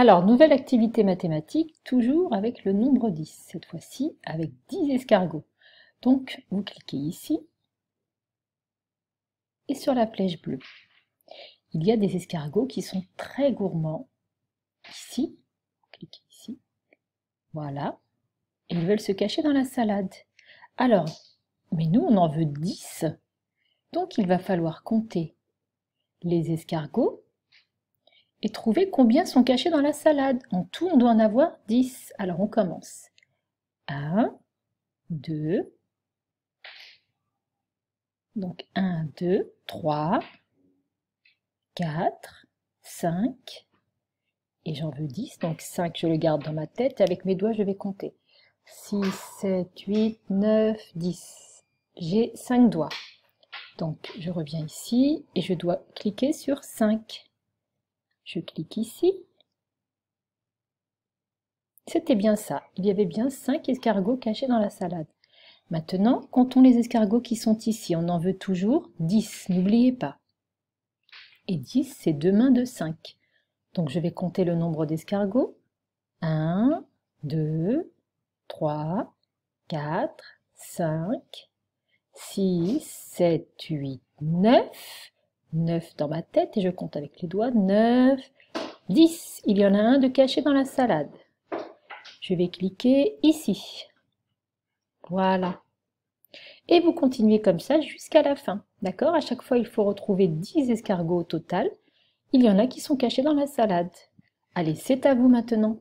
Alors, nouvelle activité mathématique, toujours avec le nombre 10, cette fois-ci avec 10 escargots. Donc, vous cliquez ici et sur la flèche bleue. Il y a des escargots qui sont très gourmands. Ici, cliquez ici, voilà, et ils veulent se cacher dans la salade. Alors, mais nous, on en veut 10. Donc, il va falloir compter les escargots et trouver combien sont cachés dans la salade. En tout, on doit en avoir 10. Alors on commence. 1, 2, donc 1, 2, 3, 4, 5, et j'en veux 10, donc 5 je le garde dans ma tête, avec mes doigts je vais compter. 6, 7, 8, 9, 10. J'ai 5 doigts. Donc je reviens ici et je dois cliquer sur 5. Je clique ici. C'était bien ça. Il y avait bien 5 escargots cachés dans la salade. Maintenant, comptons les escargots qui sont ici. On en veut toujours 10, n'oubliez pas. Et 10, c'est deux mains de 5. Donc je vais compter le nombre d'escargots. 1, 2, 3, 4, 5, 6, 7, 8, 9. 9 dans ma tête et je compte avec les doigts. 9, 10. Il y en a un de caché dans la salade. Je vais cliquer ici. Voilà. Et vous continuez comme ça jusqu'à la fin. D'accord À chaque fois, il faut retrouver 10 escargots au total. Il y en a qui sont cachés dans la salade. Allez, c'est à vous maintenant.